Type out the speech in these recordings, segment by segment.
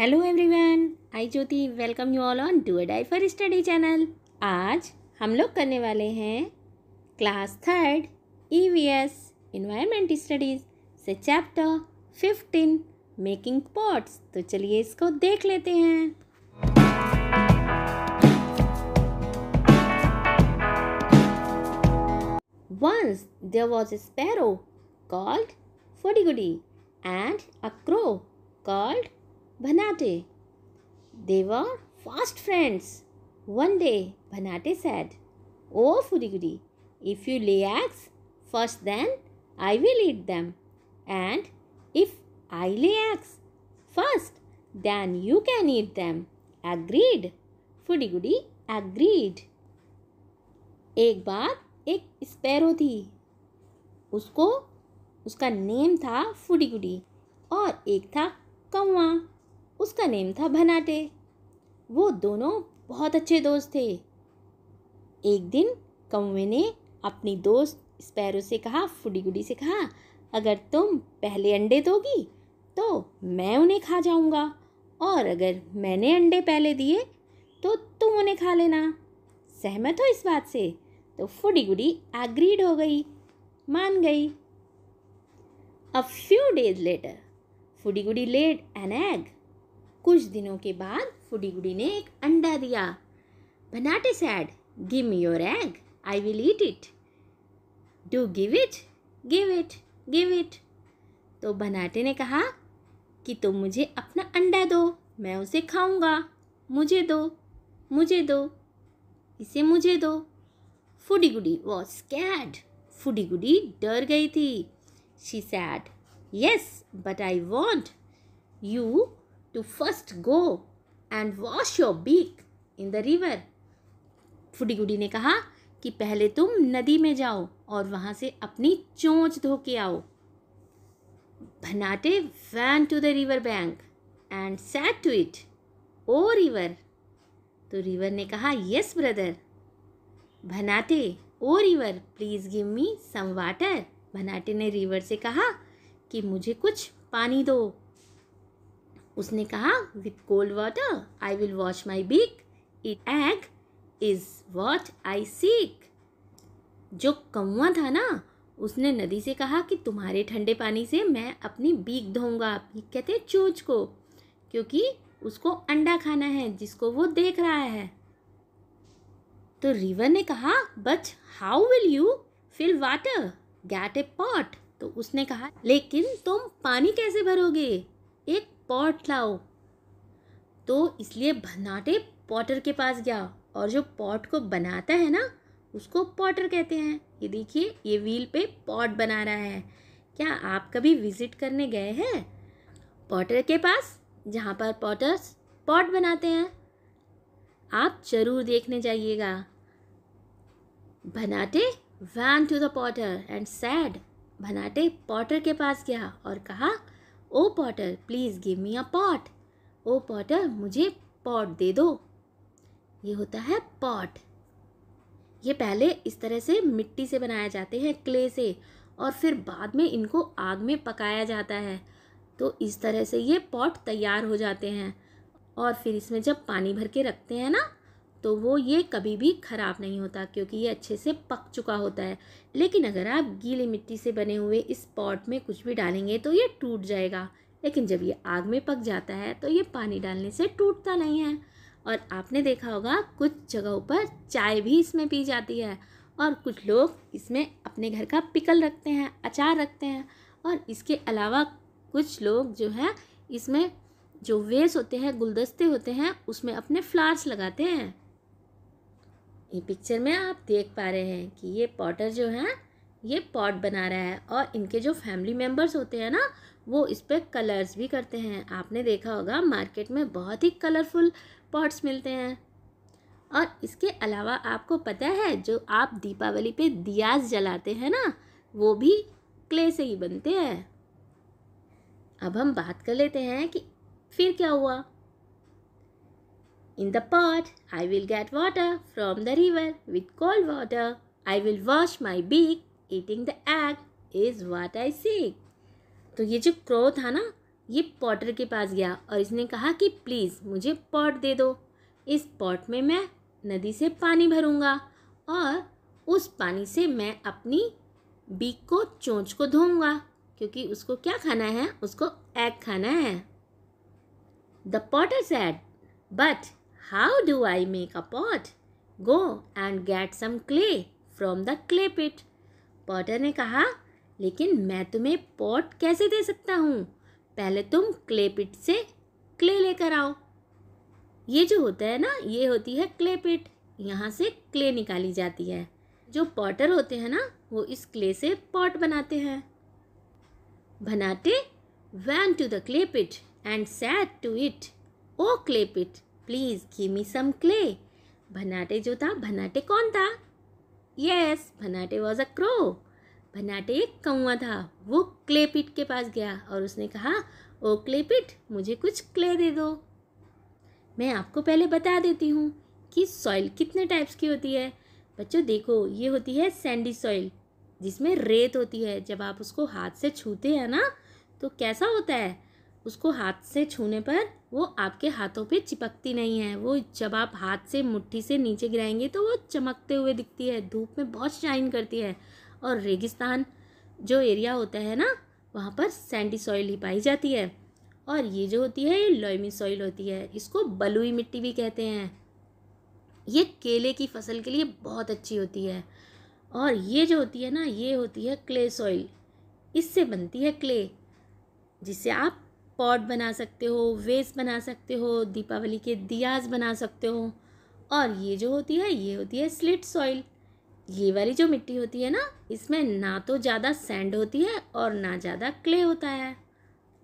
Hello everyone I Jyoti welcome you all on do die for study channel आज हम लोग करने वाले हैं class third E V S studies से चैप्टर फिफ्टीन मेकिंग पॉट्स तो चलिए इसको देख लेते हैं once there was a sparrow called Footy Goody and a crow called Banate. They were fast friends. One day, Banate said, Oh, Furiguri, if you lay eggs first, then I will eat them. And if I lay eggs first, then you can eat them. Agreed. Furiguri agreed. एक बार एक sparrow थी उसको उसका name था foodie गुडी और एक था कौवा उसका नेम था भनाटे वो दोनों बहुत अच्छे दोस्त थे एक दिन कौवे ने अपनी दोस्त स्पैरो से कहा फुडी गुडी से कहा अगर तुम पहले अंडे दोगी तो मैं उन्हें खा जाऊंगा और अगर मैंने अंडे पहले दिए तो तुम उन्हें खा लेना सहमत हो इस बात से तो फुडी गुडी एग्रीड हो गई मान गई a few days later Foodie Goody laid an egg कुछ दिनों के बाद फूडी गुडी ने एक अंडा दिया Banate said give me your egg I will eat it do give it give it give it तो बनाटे ने कहा कि तुम तो मुझे अपना अंडा दो मैं उसे खाऊंगा मुझे दो मुझे दो इसे मुझे दो Foodie Goody was scared Foodie Goody डर गई थी she said yes but I want you to first go and wash your beak in the river. Foodie Goody ने कहा कि पहले तुम नदी में जाओ और वहाँ से अपनी चोंच धो के आओ Bhanate went to the river bank and said to it O river तो रिवर ने कहा yes brother Bhanate O river please give me some water Bhanate ने रिवर से कहा कि मुझे कुछ पानी दो उसने कहा with cold water I will wash my beak it egg is what I seek जो कौआ था ना उसने नदी से कहा कि तुम्हारे ठंडे पानी से मैं अपनी बीक धोऊंगा बीक कहते हैं चोच को क्योंकि उसको अंडा खाना है जिसको वो देख रहा है तो रिवर ने कहा but how will you fill water get a pot तो उसने कहा लेकिन तुम पानी कैसे भरोगे एक पॉट लाओ तो इसलिए भन्नाटे पॉटर के पास गया और जो पॉट को बनाता है ना उसको पॉटर कहते हैं ये देखिए ये व्हील पे पॉट बना रहा है क्या आप कभी विजिट करने गए हैं पॉटर के पास जहाँ पर पॉटर्स पॉट बनाते हैं आप जरूर देखने जाइएगा Bhanate went to the potter and said Bhanate potter के पास गया और कहा O potter please give me a pot O potter मुझे पॉट दे दो ये होता है पॉट ये पहले इस तरह से मिट्टी से बनाए जाते हैं क्ले से और फिर बाद में इनको आग में पकाया जाता है तो इस तरह से ये पॉट तैयार हो जाते हैं और फिर इसमें जब पानी भर के रखते हैं ना तो वो ये कभी भी ख़राब नहीं होता क्योंकि ये अच्छे से पक चुका होता है लेकिन अगर आप गीली मिट्टी से बने हुए इस पॉट में कुछ भी डालेंगे तो ये टूट जाएगा लेकिन जब ये आग में पक जाता है तो ये पानी डालने से टूटता नहीं है और आपने देखा होगा कुछ जगहों पर चाय भी इसमें पी जाती है और कुछ लोग इसमें अपने घर का पिकल रखते हैं अचार रखते हैं और इसके अलावा कुछ लोग जो हैं इसमें जो वेस होते हैं गुलदस्ते होते हैं उसमें अपने फ्लावर्स लगाते हैं ये पिक्चर में आप देख पा रहे हैं कि ये पॉटर जो है ये पॉट बना रहा है और इनके जो फैमिली मेम्बर्स होते हैं ना वो इस पर कलर्स भी करते हैं आपने देखा होगा मार्केट में बहुत ही कलरफुल पॉट्स मिलते हैं और इसके अलावा आपको पता है जो आप दीपावली पे दियाज जलाते हैं ना वो भी क्ले से ही बनते हैं अब हम बात कर लेते हैं कि फिर क्या हुआ In the pot, I will get water from the river. With cold water, I will wash my beak. Eating the egg is what I seek. तो ये जो क्रो था ना ये पॉटर के पास गया और इसने कहा कि प्लीज़ मुझे पॉट दे दो इस पॉट में मैं नदी से पानी भरूँगा और उस पानी से मैं अपनी बीक को चोंच को धोऊँगा क्योंकि उसको क्या खाना है उसको एग खाना है the potter said but How do I make a pot? Go and get some clay from the clay pit. Potter ने कहा लेकिन मैं तुम्हें पॉट कैसे दे सकता हूँ पहले तुम क्ले पिट से क्ले लेकर आओ ये जो होता है ना ये होती है क्ले पिट यहाँ से क्ले निकाली जाती है जो पॉटर होते हैं ना वो इस क्ले से पॉट बनाते हैं Banate went to the clay pit and said to it O clay pit please give me some clay Bhanate जो था भनाटे कौन था yes Bhanate was a crow Bhanate एक कौआ था वो क्ले पिट के पास गया और उसने कहा ओ क्ले पिट मुझे कुछ क्ले दे दो मैं आपको पहले बता देती हूँ कि सॉइल कितने टाइप्स की होती है बच्चों देखो ये होती है सैंडी सॉइल जिसमें रेत होती है जब आप उसको हाथ से छूते हैं ना तो कैसा होता है उसको हाथ से छूने पर वो आपके हाथों पे चिपकती नहीं है वो जब आप हाथ से मुट्ठी से नीचे गिराएंगे तो वो चमकते हुए दिखती है धूप में बहुत शाइन करती है और रेगिस्तान जो एरिया होता है ना वहाँ पर सैंडी सॉइल ही पाई जाती है और ये जो होती है ये लोयमी सॉइल होती है इसको बलुई मिट्टी भी कहते हैं ये केले की फसल के लिए बहुत अच्छी होती है और ये जो होती है ना ये होती है क्ले सॉइल इससे बनती है क्ले जिससे आप पॉट बना सकते हो वेस्ट बना सकते हो दीपावली के दियाज बना सकते हो और ये जो होती है ये होती है स्लिट सॉइल ये वाली जो मिट्टी होती है ना इसमें ना तो ज़्यादा सैंड होती है और ना ज़्यादा क्ले होता है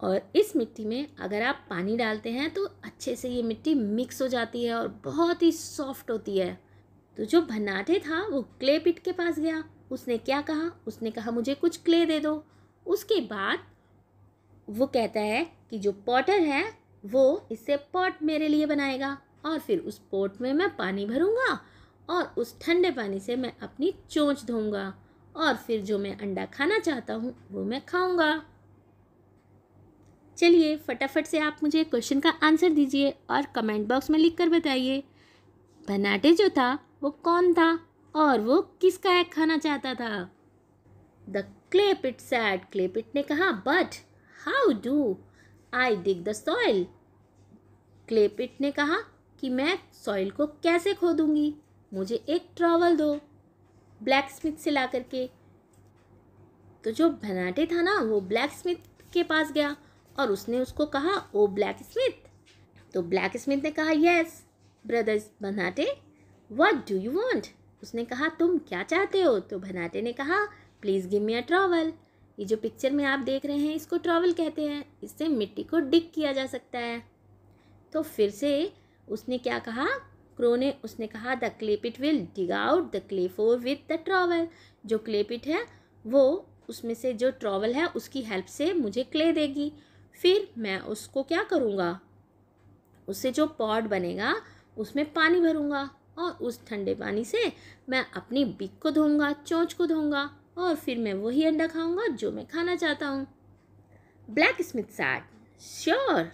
और इस मिट्टी में अगर आप पानी डालते हैं तो अच्छे से ये मिट्टी मिक्स हो जाती है और बहुत ही सॉफ्ट होती है तो जो भनाटे था वो क्ले पिट के पास गया उसने क्या कहा उसने कहा मुझे कुछ क्ले दे दो उसके बाद वो कहता है कि जो पॉटर है वो इससे पॉट मेरे लिए बनाएगा और फिर उस पॉट में मैं पानी भरूंगा और उस ठंडे पानी से मैं अपनी चोंच धोऊंगा और फिर जो मैं अंडा खाना चाहता हूँ वो मैं खाऊँगा चलिए फटाफट से आप मुझे क्वेश्चन का आंसर दीजिए और कमेंट बॉक्स में लिख कर बताइए बनाटे जो था वो कौन था और वो किसका एग खाना चाहता था द क्लेपिट सैड क्लेपिट ने कहा but how do I dig the soil clay pit ने कहा कि मैं सॉइल को कैसे खोदूंगी मुझे एक ट्रॉवल दो ब्लैक स्मिथ से ला करके तो जो भनाटे था ना वो ब्लैक स्मिथ के पास गया और उसने उसको कहा ओ ब्लैक स्मिथ तो ब्लैक स्मिथ ने कहा yes brothers Bhanate what do you want उसने कहा तुम क्या चाहते हो तो भनाटे ने कहा please give me a trowel ये जो पिक्चर में आप देख रहे हैं इसको ट्रॉवल कहते हैं इससे मिट्टी को डिग किया जा सकता है तो फिर से उसने क्या कहा क्रो ने उसने कहा the clay pit will dig out the clay for with the trowel जो क्लेपिट है वो उसमें से जो ट्रॉवल है उसकी हेल्प से मुझे क्ले देगी फिर मैं उसको क्या करूँगा उससे जो पॉट बनेगा उसमें पानी भरूँगा और उस ठंडे पानी से मैं अपनी बिक को धोऊँगा चोंच को धोऊँगा और फिर मैं वही अंडा खाऊंगा जो मैं खाना चाहता हूँ blacksmith said sure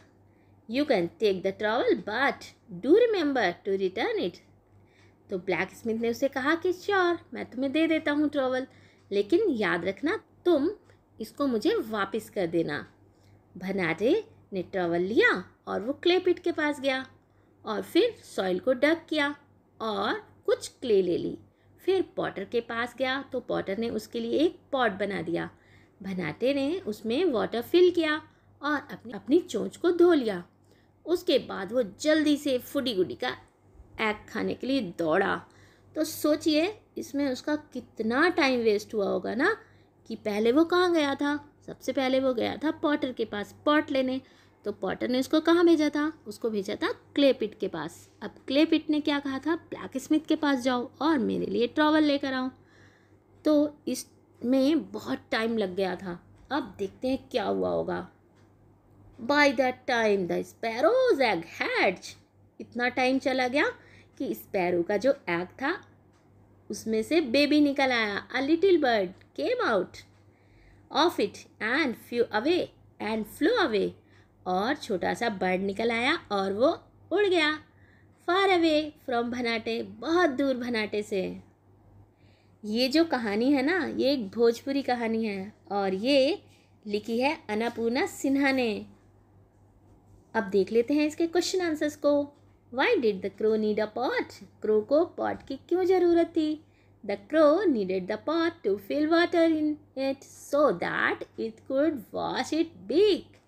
you can take the trowel but do remember to return it तो ब्लैक स्मिथ ने उसे कहा कि श्योर मैं तुम्हें दे देता हूँ ट्रॉवल लेकिन याद रखना तुम इसको मुझे वापस कर देना भनाटे ने ट्रॉवल लिया और वो क्ले पिट के पास गया और फिर सॉइल को डक किया और कुछ क्ले ले ली फिर पॉटर के पास गया तो पॉटर ने उसके लिए एक पॉट बना दिया भनाटे ने उसमें वाटर फिल किया और अपनी अपनी चोंच को धो लिया उसके बाद वो जल्दी से फुडी गुडी का एग खाने के लिए दौड़ा तो सोचिए इसमें उसका कितना टाइम वेस्ट हुआ होगा ना कि पहले वो कहाँ गया था सबसे पहले वो गया था पॉटर के पास पॉट लेने तो पॉटर ने उसको कहाँ भेजा था उसको भेजा था क्ले पिट के पास अब क्ले पिट ने क्या कहा था ब्लैक स्मिथ के पास जाओ और मेरे लिए ट्रॉवल लेकर आओ तो इसमें बहुत टाइम लग गया था अब देखते हैं क्या हुआ होगा by that time the sparrow's egg hatch इतना टाइम चला गया कि स्पैरो का जो एग था उसमें से बेबी निकल आया a little bird came out of it and flew away and flew away और छोटा सा बर्ड निकल आया और वो उड़ गया फार अवे फ्रॉम भनाटे बहुत दूर भनाटे से ये जो कहानी है ना ये एक भोजपुरी कहानी है और ये लिखी है अन्नपूर्णा सिन्हा ने अब देख लेते हैं इसके क्वेश्चन आंसर्स को why did the crow need a pot crow को पॉट की क्यों ज़रूरत थी the crow needed the pot to fill water in it so that it could wash it beak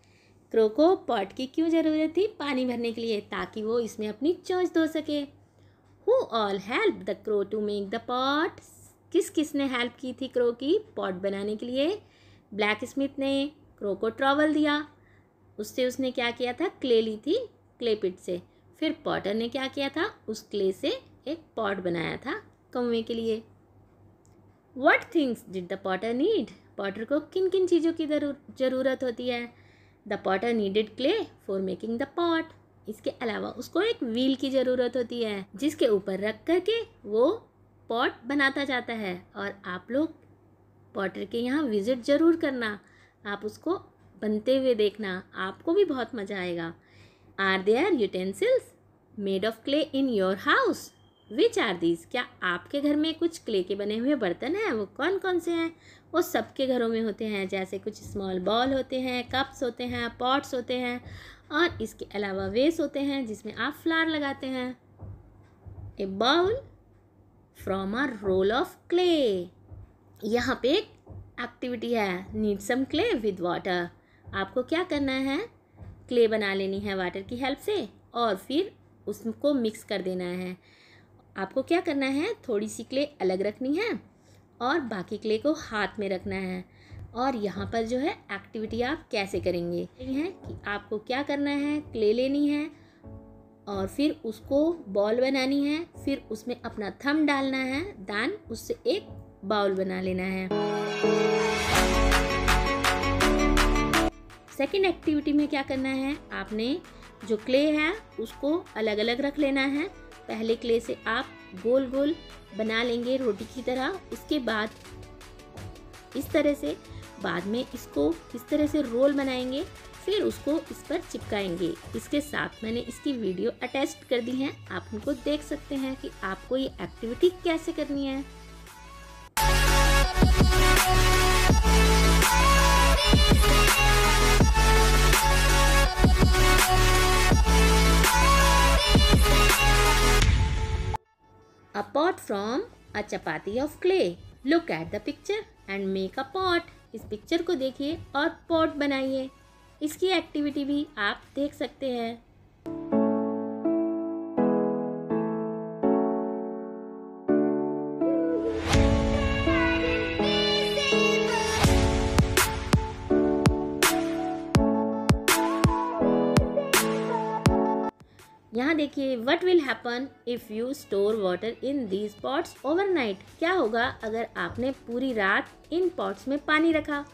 crow को पॉट की क्यों ज़रूरत थी पानी भरने के लिए ताकि वो इसमें अपनी चोंच धो सके who all help the crow to make the pot किस किस ने हेल्प की थी क्रो की पॉट बनाने के लिए ब्लैक स्मिथ ने क्रो को ट्रॉवल दिया उससे उसने क्या किया था क्ले ली थी क्ले पिट से फिर पॉटर ने क्या किया था उस क्ले से एक पॉट बनाया था कौवे के लिए what things did the potter need potter को किन किन चीज़ों की जरूरत होती है the potter needed clay for making the pot इसके अलावा उसको एक व्हील की ज़रूरत होती है जिसके ऊपर रख कर के वो पॉट बनाता जाता है और आप लोग पॉटर के यहाँ विज़िट ज़रूर करना आप उसको बनते हुए देखना आपको भी बहुत मज़ा आएगा are there utensils made of clay in your house which are these क्या आपके घर में कुछ क्ले के बने हुए बर्तन हैं वो कौन कौन से हैं वो सबके घरों में होते हैं जैसे कुछ स्मॉल बॉल होते हैं कप्स होते हैं पॉट्स होते हैं और इसके अलावा वेस होते हैं जिसमें आप फ्लावर लगाते हैं a bowl from a roll of clay यहाँ पे एक एक्टिविटी है need some clay with water आपको क्या करना है क्ले बना लेनी है वाटर की हेल्प से और फिर उसको मिक्स कर देना है आपको क्या करना है थोड़ी सी क्ले अलग रखनी है और बाकी क्ले को हाथ में रखना है और यहाँ पर जो है एक्टिविटी आप कैसे करेंगे है कि आपको क्या करना है क्ले लेनी है और फिर उसको बॉल बनानी है फिर उसमें अपना थम डालना है दान उससे एक बाउल बना लेना है सेकेंड एक्टिविटी में क्या करना है आपने जो क्ले है उसको अलग अलग रख लेना है पहले क्ले से आप गोल गोल बना लेंगे रोटी की तरह उसके बाद इस तरह से बाद में इसको इस तरह से रोल बनाएंगे फिर उसको इस पर चिपकाएंगे इसके साथ मैंने इसकी वीडियो अटैच कर दी है आप उनको देख सकते हैं कि आपको ये एक्टिविटी कैसे करनी है pot from a chapati of clay. Look at the picture and make a pot. इस पिक्चर को देखिए और पॉट बनाइए इसकी एक्टिविटी भी आप देख सकते हैं यहाँ देखिए what will happen if you store water in these pots night क्या होगा अगर आपने पूरी रात इन पॉट्स में पानी रखा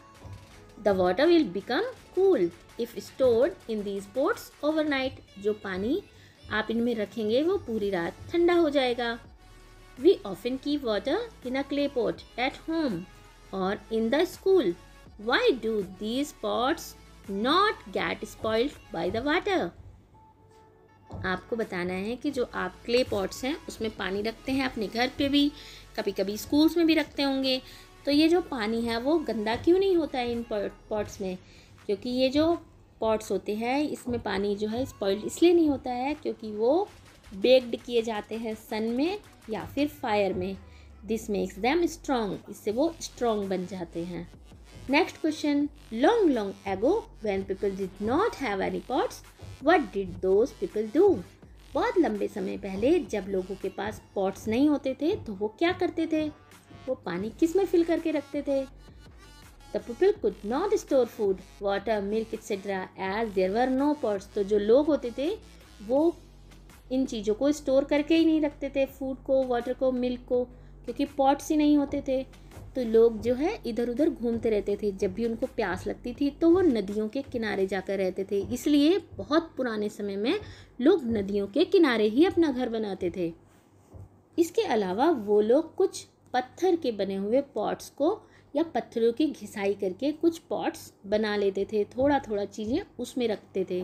the water will become cool if stored in these pots night जो पानी आप इनमें रखेंगे वो पूरी रात ठंडा हो जाएगा we often keep water in a clay pot at home और in the school why do these pots not get spoiled by the water आपको बताना है कि जो आप क्ले पॉट्स हैं उसमें पानी रखते हैं अपने घर पे भी कभी कभी स्कूल्स में भी रखते होंगे तो ये जो पानी है वो गंदा क्यों नहीं होता है इन पॉट्स में क्योंकि ये जो पॉट्स होते हैं इसमें पानी जो है स्पॉइल्ड इसलिए नहीं होता है क्योंकि वो बेक्ड किए जाते हैं सन में या फिर फायर में दिस मेक्स दैम स्ट्रॉन्ग इससे वो स्ट्रॉन्ग बन जाते हैं Next question Long, long ago, when people did not have any pots, what did those people do? बहुत लंबे समय पहले जब लोगों के पास पॉट्स नहीं होते थे तो वो क्या करते थे वो पानी किस में फिल करके रखते थे the people could not store food water milk etcetera as there were no pots तो जो लोग होते थे वो इन चीज़ों को स्टोर करके ही नहीं रखते थे फूड को वाटर को मिल्क को क्योंकि पॉट्स ही नहीं होते थे तो लोग जो है इधर उधर घूमते रहते थे जब भी उनको प्यास लगती थी तो वो नदियों के किनारे जाकर रहते थे इसलिए बहुत पुराने समय में लोग नदियों के किनारे ही अपना घर बनाते थे इसके अलावा वो लोग कुछ पत्थर के बने हुए पॉट्स को या पत्थरों की घिसाई करके कुछ पॉट्स बना लेते थे थोड़ा थोड़ा चीज़ें उसमें रखते थे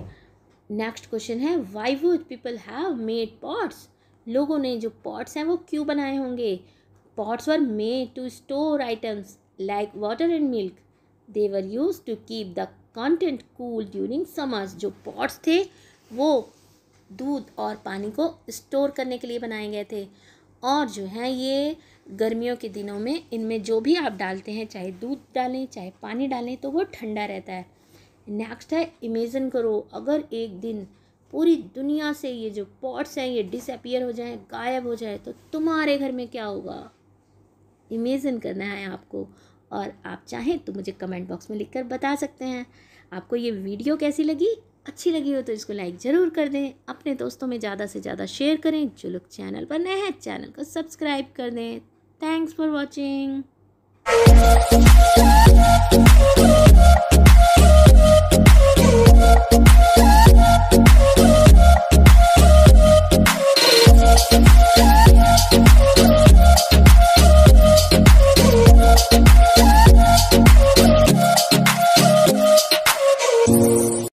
नेक्स्ट क्वेश्चन है why would people have made pots लोगों ने जो पॉट्स हैं वो क्यों बनाए होंगे Pots were made to store items like water and milk. They were used to keep the content cool during summers. जो pots थे वो दूध और पानी को स्टोर करने के लिए बनाए गए थे और जो है ये गर्मियों के दिनों में इनमें जो भी आप डालते हैं चाहे दूध डालें चाहे पानी डालें तो वो ठंडा रहता है नेक्स्ट है इमेजन करो अगर एक दिन पूरी दुनिया से ये जो पॉट्स हैं ये डिसअपियर हो जाएं गायब हो जाए तो तुम्हारे घर में क्या होगा इमेजिन करना है आपको और आप चाहें तो मुझे कमेंट बॉक्स में लिखकर बता सकते हैं आपको ये वीडियो कैसी लगी अच्छी लगी हो तो इसको लाइक ज़रूर कर दें अपने दोस्तों में ज़्यादा से ज़्यादा शेयर करें जो लोग चैनल पर नए हैं चैनल को सब्सक्राइब कर दें थैंक्स फॉर वॉचिंग